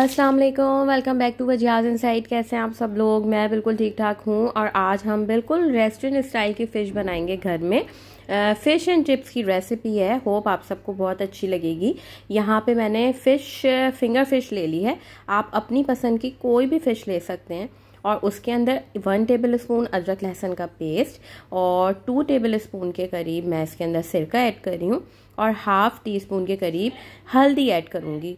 अस्सलाम वालेकुम welcome back to वजियाज इनसाइड कैसे हैं आप सब लोग मैं बिल्कुल ठीक ठाक हूँ और आज हम बिल्कुल रेस्टोरेंट स्टाइल की फ़िश बनाएंगे घर में फ़िश एंड चिप्स की रेसिपी है होप आप सबको बहुत अच्छी लगेगी यहाँ पे मैंने फ़िश फिंगर फिश ले ली है आप अपनी पसंद की कोई भी फ़िश ले सकते हैं और उसके अंदर वन टेबल स्पून अदरक लहसुन का पेस्ट और टू टेबल स्पून के करीब मैं इसके अंदर सिरका ऐड कर रही हूँ और हाफ़ टी स्पून के करीब हल्दी ऐड करूँगी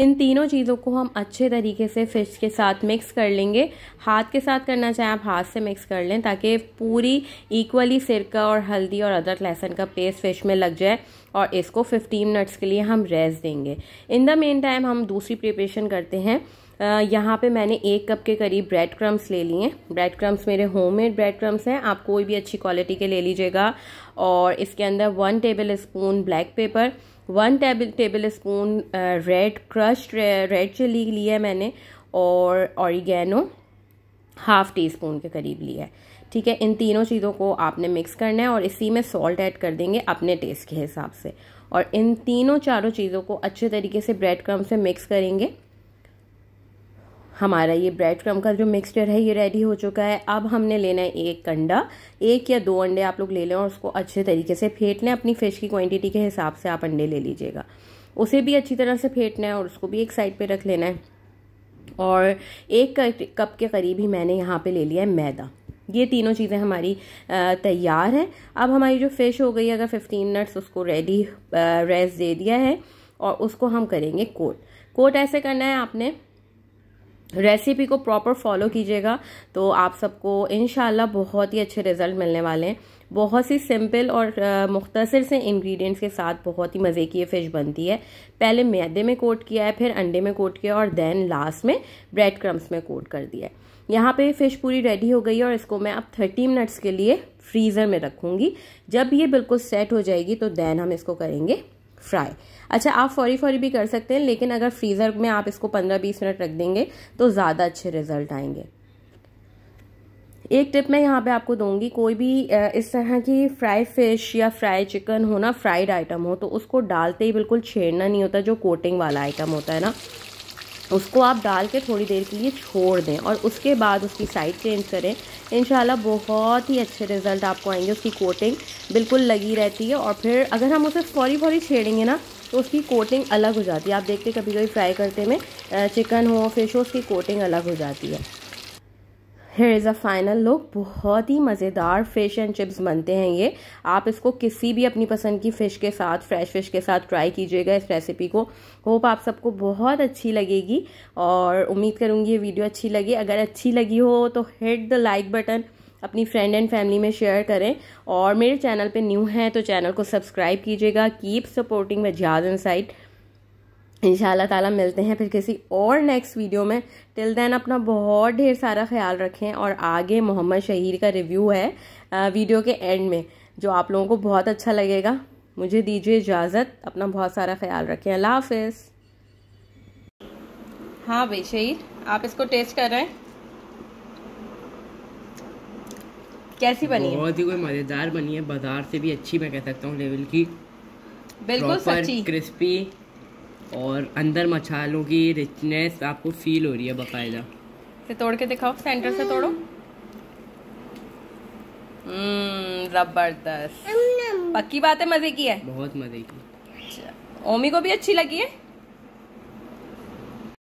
इन तीनों चीज़ों को हम अच्छे तरीके से फिश के साथ मिक्स कर लेंगे हाथ के साथ करना चाहें आप हाथ से मिक्स कर लें ताकि पूरी इक्वली सिरका और हल्दी और अदरक लहसुन का पेस्ट फिश में लग जाए और इसको 15 मिनट्स के लिए हम रेस्ट देंगे इन द मेन टाइम हम दूसरी प्रिपरेशन करते हैं यहाँ पे मैंने एक कप के करीब ब्रेड क्रम्स ले लिए हैं ब्रेड क्रम्स मेरे होममेड ब्रेड क्रम्स हैं आप कोई भी अच्छी क्वालिटी के ले लीजिएगा और इसके अंदर one tablespoon black pepper one table tablespoon red crushed red chilli लिया है मैंने और ऑरिगेनो हाफ़ टी स्पून के करीब लिया है ठीक है इन तीनों चीज़ों को आपने मिक्स करना है और इसी में सॉल्ट ऐड कर देंगे अपने टेस्ट के हिसाब से और इन तीनों चारों चीज़ों को अच्छे तरीके से ब्रेड क्रम से मिक्स करेंगे हमारा ये ब्रेड क्रम का जो मिक्सचर है ये रेडी हो चुका है अब हमने लेना है एक अंडा एक या दो अंडे आप लोग ले लें और उसको अच्छे तरीके से फेंट लें अपनी फ़िश की क्वांटिटी के हिसाब से आप अंडे ले लीजिएगा उसे भी अच्छी तरह से फेंटना है और उसको भी एक साइड पे रख लेना है और एक कप के करीब ही मैंने यहाँ पर ले लिया है मैदा ये तीनों चीज़ें हमारी तैयार हैं अब हमारी जो फ़िश हो गई अगर फिफ्टीन मिनट्स उसको रेडी रेस्ट दे दिया है और उसको हम करेंगे कोट कोट ऐसे करना है आपने रेसिपी को प्रॉपर फॉलो कीजिएगा तो आप सबको इन बहुत ही अच्छे रिज़ल्ट मिलने वाले हैं बहुत सी सिंपल और मुख्तसर से इंग्रेडिएंट्स के साथ बहुत ही मज़े की ये फ़िश बनती है पहले मैदे में कोट किया है फिर अंडे में कोट किया और देन लास्ट में ब्रेड क्रम्स में कोट कर दिया है यहाँ पे फ़िश पूरी रेडी हो गई है और इसको मैं अब थर्टी मिनट्स के लिए फ्रीज़र में रखूँगी जब ये बिल्कुल सेट हो जाएगी तो देन हम इसको करेंगे फ्राई अच्छा आप फौरी फौरी भी कर सकते हैं लेकिन अगर फ्रीज़र में आप इसको 15-20 मिनट रख देंगे तो ज़्यादा अच्छे रिजल्ट आएंगे एक टिप मैं यहाँ पे आपको दूंगी कोई भी इस तरह की फ्राई फिश या फ्राई चिकन हो ना फ्राइड आइटम हो तो उसको डालते ही बिल्कुल छेड़ना नहीं होता जो कोटिंग वाला आइटम होता है ना उसको आप डाल के थोड़ी देर के लिए छोड़ दें और उसके बाद उसकी साइड चेंज करें इन बहुत ही अच्छे रिज़ल्ट आपको आएंगे उसकी कोटिंग बिल्कुल लगी रहती है और फिर अगर हम उसे फौरी फौरी छेड़ेंगे ना तो उसकी कोटिंग अलग हो जाती है आप देखते कभी कभी फ्राई करते में चिकन हो फिश हो उसकी कोटिंग अलग हो जाती है here is a final look बहुत ही मज़ेदार फ़िश एंड चिप्स बनते हैं ये आप इसको किसी भी अपनी पसंद की फ़िश के साथ फ्रेश फ़िश के साथ ट्राई कीजिएगा इस रेसिपी को होप आप सबको बहुत अच्छी लगेगी और उम्मीद करूँगी ये वीडियो अच्छी लगी अगर अच्छी लगी हो तो हिट द लाइक बटन अपनी फ्रेंड एंड फैमिली में शेयर करें और मेरे चैनल पे न्यू हैं तो चैनल को सब्सक्राइब कीजिएगा कीप सपोर्टिंग व जाज इन साइड इन ताला मिलते हैं फिर किसी और नेक्स्ट वीडियो में टिल देन अपना बहुत ढेर सारा ख्याल रखें और आगे मोहम्मद शहीर का रिव्यू है वीडियो के एंड में जो आप लोगों को बहुत अच्छा लगेगा मुझे दीजिए इजाज़त अपना बहुत सारा ख्याल रखें अल्लाह हाफि हाँ भाई शहीर आप इसको टेस्ट कर रहे हैं कैसी बनी बहुत ही कोई मज़ेदार बनी है बाजार से भी अच्छी मैं कह सकता हूँ लेवल की बिल्कुल सच्ची क्रिस्पी और अंदर मछालों की रिचनेस आपको फील हो रही है बाकायदा से तोड़ के दिखाओ सेंटर से तोड़ो हम्म, जबरदस्त पक्की बात है मजे की है बहुत मजे की अच्छा। ओमी को भी अच्छी लगी है